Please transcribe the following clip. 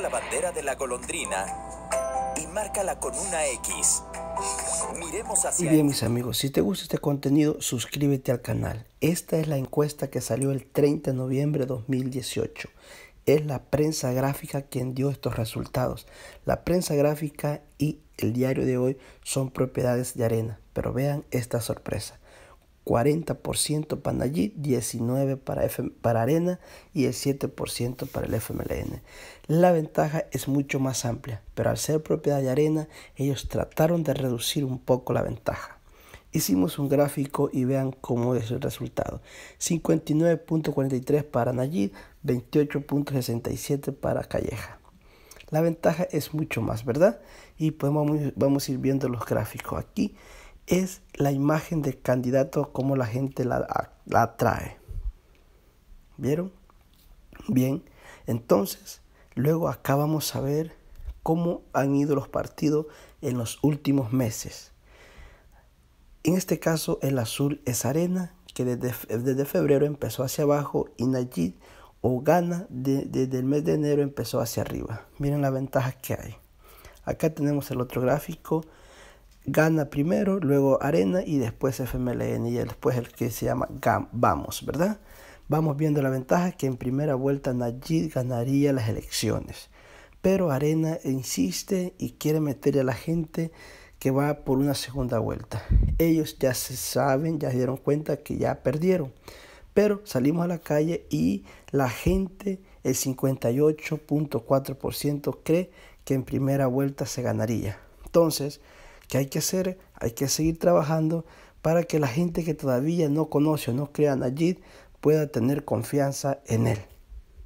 la bandera de la golondrina y márcala con una X. Miremos hacia... bien mis amigos, si te gusta este contenido, suscríbete al canal. Esta es la encuesta que salió el 30 de noviembre de 2018. Es la prensa gráfica quien dio estos resultados. La prensa gráfica y el diario de hoy son propiedades de arena. Pero vean esta sorpresa. 40% para allí, 19% para, para Arena y el 7% para el FMLN. La ventaja es mucho más amplia, pero al ser propiedad de Arena, ellos trataron de reducir un poco la ventaja. Hicimos un gráfico y vean cómo es el resultado. 59.43 para Nayib, 28.67 para Calleja. La ventaja es mucho más, ¿verdad? Y podemos, vamos a ir viendo los gráficos aquí es la imagen del candidato, como la gente la, atrae. ¿Vieron? Bien, entonces, luego acá vamos a ver cómo han ido los partidos en los últimos meses. En este caso, el azul es arena, que desde, febrero empezó hacia abajo, y Nayid o gana desde el mes de enero empezó hacia arriba. Miren la ventaja que hay. Acá tenemos el otro gráfico Gana primero, luego Arena y después FMLN y después el que se llama GAM, Vamos, ¿verdad? Vamos viendo la ventaja que en primera vuelta Najid ganaría las elecciones. Pero Arena insiste y quiere meter a la gente que va por una segunda vuelta. Ellos ya se saben, ya se dieron cuenta que ya perdieron. Pero salimos a la calle y la gente, el 58.4% cree que en primera vuelta se ganaría. Entonces, ¿Qué hay que hacer? Hay que seguir trabajando para que la gente que todavía no conoce o no crea en Najid pueda tener confianza en él.